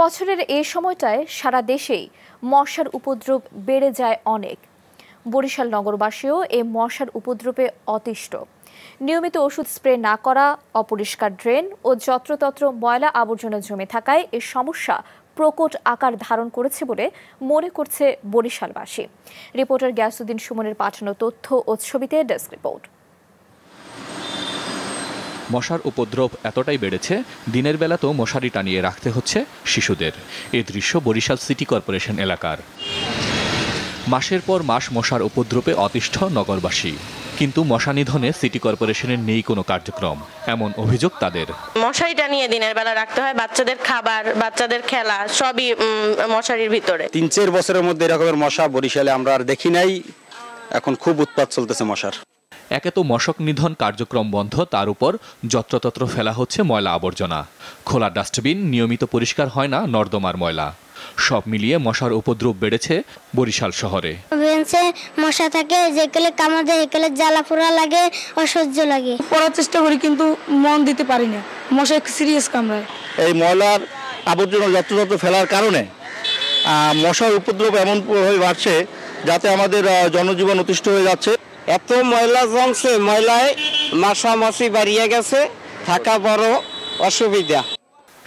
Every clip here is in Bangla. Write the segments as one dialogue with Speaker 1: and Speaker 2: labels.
Speaker 1: বছরের এ সময়টায় সারা দেশেই মশার উপদ্রব বেড়ে যায় অনেক বরিশাল নগরবাসীও এ মশার উপদ্রবে অতিষ্ঠ নিয়মিত ওষুধ স্প্রে না করা অপরিষ্কার ড্রেন ও যত্রতত্র ময়লা আবর্জনা জমে থাকায় এ সমস্যা প্রকট আকার ধারণ করেছে বলে মনে করছে বরিশালবাসী রিপোর্টার গ্যাসুদ্দিন সুমনের পাঠানো তথ্য ও ছবিতে ডেস্ক রিপোর্ট
Speaker 2: মশার উপদ্রব এতটাই বেড়েছে দিনের বেলা তো মশারি টানিয়ে রাখতে হচ্ছে শিশুদের এ দৃশ্য বরিশাল সিটি কর্পোরেশন এলাকার মাসের পর মাস মশার উপদ্রবে অতিষ্ঠ নগরবাসী কিন্তু মশা নিধনে সিটি কর্পোরেশনের নেই কোনো কার্যক্রম এমন অভিযোগ তাদের মশারি টানিয়ে দিনের বেলা রাখতে হয় বাচ্চাদের খাবার বাচ্চাদের খেলা সবই মশারির ভিতরে তিন চার বছরের মধ্যে এরকমের মশা বরিশালে আমরা আর দেখি নাই এখন খুব উৎপাত চলতেছে মশার একে তো মশক নিধন কার্যক্রম বন্ধ তার উপর যত্রতত্র ফেলা হচ্ছে ময়লা আবর্জনা খোলা ডাস্টবিন নিয়মিত পরিষ্কার হয় না নর্দমার ময়লা সব মিলিয়ে মশার উপদ্রব বেড়েছে বরিশাল শহরে
Speaker 1: মশা থাকে যেকেলে কামাতে হেকেলে জ্বালা পোড়া লাগে অসহ্য লাগে পড়ার চেষ্টা করি কিন্তু মন দিতে পারি না মশা সিরিয়াস কামড়ায়
Speaker 2: এই ময়লার আবর্জনা যত্রতত্র ফেলার কারণে মশার উপদ্রব হয়ে বাড়ছে যাতে
Speaker 1: আমাদের জনজীবন অতিষ্ঠ হয়ে যাচ্ছে এত ময়লা জমছে ময়লায় মাসামাসি বাড়িয়ে গেছে থাকা বড় অসুবিধা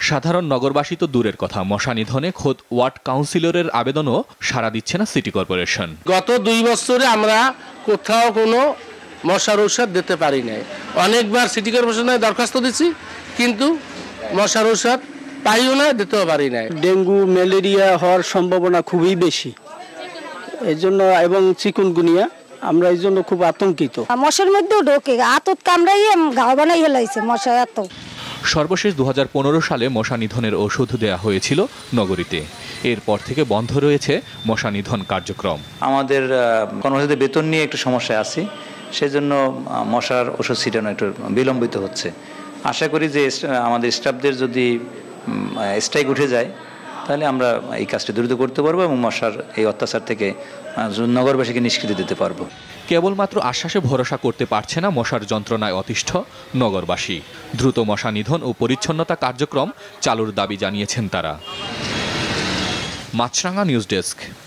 Speaker 2: সাধারণ নগরবাসী তো দূরের কথা মশা নিধনে খোদ ওয়ার্ড কাউন্সিলরের আবেদনও সাড়া দিচ্ছে না সিটি কর্পোরেশন গত দুই বছরে আমরা কোথাও কোনো মশার ঔষধ দিতে পারি নাই অনেকবার সিটি কর্পোরেশনে দরখাস্ত দিচ্ছি কিন্তু মশার ঔষধ পাইও না দিতেও
Speaker 1: পারি নাই ডেঙ্গু ম্যালেরিয়া হওয়ার সম্ভাবনা খুবই বেশি এজন্য এবং চিকুনগুনিয়া আমরা এই জন্য খুব আতঙ্কিত মশার মধ্যেও ঢোকে আতত কামড়াইয়ে গাও বানাই হেলাইছে মশা এত
Speaker 2: সর্বশেষ দু সালে মশা নিধনের ওষুধ দেয়া হয়েছিল নগরীতে এরপর থেকে বন্ধ রয়েছে মশা নিধন কার্যক্রম আমাদের কর্মচারীদের বেতন নিয়ে একটু সমস্যায় আছি সেজন্য মশার ওষুধ ছিটানো একটু বিলম্বিত হচ্ছে আশা করি যে আমাদের স্টাফদের যদি স্ট্রাইক উঠে যায় তাহলে আমরা এই কাজটি দ্রুত করতে পারবো এবং মশার এই অত্যাচার থেকে নগরবাসীকে নিষ্কৃতি দিতে পারবো কেবলমাত্র আশ্বাসে ভরসা করতে পারছে না মশার যন্ত্রণায় অতিষ্ঠ নগরবাসী দ্রুত মশা নিধন ও পরিচ্ছন্নতা কার্যক্রম চালুর দাবি জানিয়েছেন তারা মাছরাঙা নিউজ ডেস্ক